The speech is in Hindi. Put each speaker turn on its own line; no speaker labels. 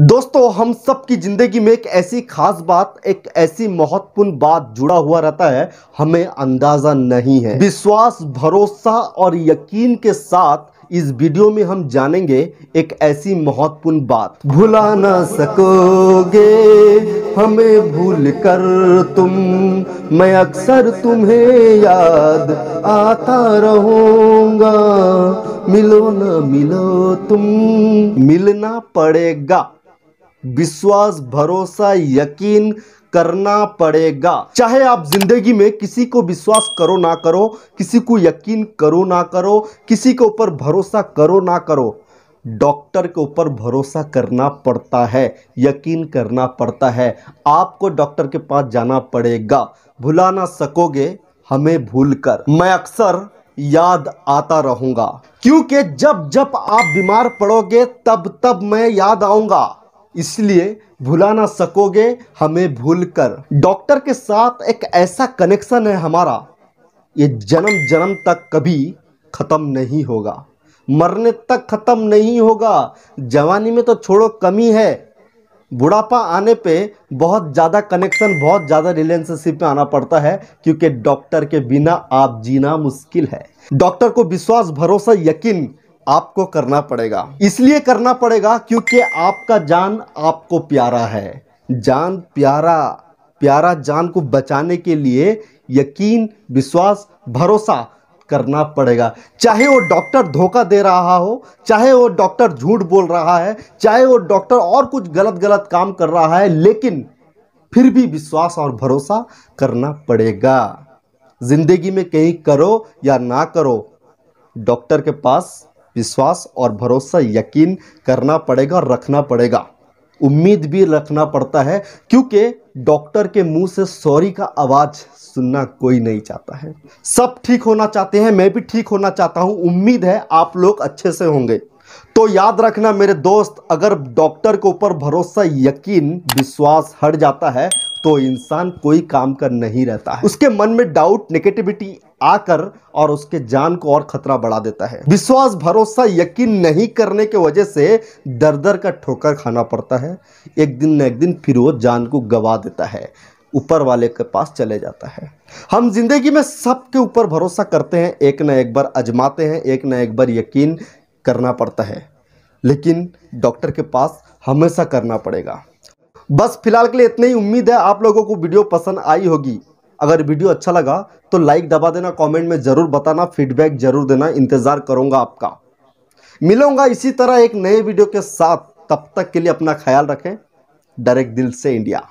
दोस्तों हम सब की ज़िंदगी में एक ऐसी खास बात एक ऐसी महत्वपूर्ण बात जुड़ा हुआ रहता है हमें अंदाज़ा नहीं है विश्वास भरोसा और यकीन के साथ इस वीडियो में हम जानेंगे एक ऐसी महत्वपूर्ण बात भुला ना सकोगे हमें भूल कर तुम मैं अक्सर तुम्हें याद आता रहूंगा मिलो ना मिलो तुम मिलना पड़ेगा विश्वास भरोसा यकीन करना पड़ेगा चाहे आप जिंदगी में किसी को विश्वास करो ना करो किसी को यकीन करो ना करो किसी के ऊपर भरोसा करो ना करो डॉक्टर के ऊपर भरोसा करना पड़ता है यकीन करना पड़ता है आपको डॉक्टर के पास जाना पड़ेगा भुला ना सकोगे हमें भूलकर मैं अक्सर याद आता रहूंगा क्योंकि जब जब आप बीमार पड़ोगे तब तब मैं याद आऊंगा इसलिए भुला ना सकोगे हमें भूलकर डॉक्टर के साथ एक ऐसा कनेक्शन है हमारा ये जन्म जन्म तक कभी ख़त्म नहीं होगा मरने तक ख़त्म नहीं होगा जवानी में तो छोड़ो कमी है बुढ़ापा आने पे बहुत ज़्यादा कनेक्शन बहुत ज़्यादा रिलेशनशिप में आना पड़ता है क्योंकि डॉक्टर के बिना आप जीना मुश्किल है डॉक्टर को विश्वास भरोसा यकीन आपको करना पड़ेगा इसलिए करना पड़ेगा क्योंकि आपका जान आपको प्यारा है जान प्यारा प्यारा जान को बचाने के लिए यकीन विश्वास भरोसा करना पड़ेगा चाहे वो डॉक्टर धोखा दे रहा हो चाहे वो डॉक्टर झूठ बोल रहा है चाहे वो डॉक्टर और कुछ गलत गलत काम कर रहा है लेकिन फिर भी विश्वास और भरोसा करना पड़ेगा जिंदगी में कहीं करो या ना करो डॉक्टर के पास विश्वास और भरोसा यकीन करना पड़ेगा रखना पड़ेगा उम्मीद भी रखना पड़ता है क्योंकि डॉक्टर के मुंह से सॉरी का आवाज़ सुनना कोई नहीं चाहता है सब ठीक होना चाहते हैं मैं भी ठीक होना चाहता हूं उम्मीद है आप लोग अच्छे से होंगे तो याद रखना मेरे दोस्त अगर डॉक्टर के ऊपर भरोसा यकीन विश्वास हट जाता है तो इंसान कोई काम कर नहीं रहता है उसके मन में डाउट नेगेटिविटी आकर और उसके जान को और खतरा बढ़ा देता है विश्वास भरोसा यकीन नहीं करने के वजह से दर दर का ठोकर खाना पड़ता है एक दिन न एक दिन फिर वो जान को गवा देता है ऊपर वाले के पास चले जाता है हम जिंदगी में सबके ऊपर भरोसा करते हैं एक ना एक बार आजमाते हैं एक ना एक बार यकीन करना पड़ता है लेकिन डॉक्टर के पास हमेशा करना पड़ेगा बस फिलहाल के लिए इतनी ही उम्मीद है आप लोगों को वीडियो पसंद आई होगी अगर वीडियो अच्छा लगा तो लाइक दबा देना कमेंट में ज़रूर बताना फीडबैक ज़रूर देना इंतज़ार करूंगा आपका मिलूंगा इसी तरह एक नए वीडियो के साथ तब तक के लिए अपना ख्याल रखें डायरेक्ट दिल से इंडिया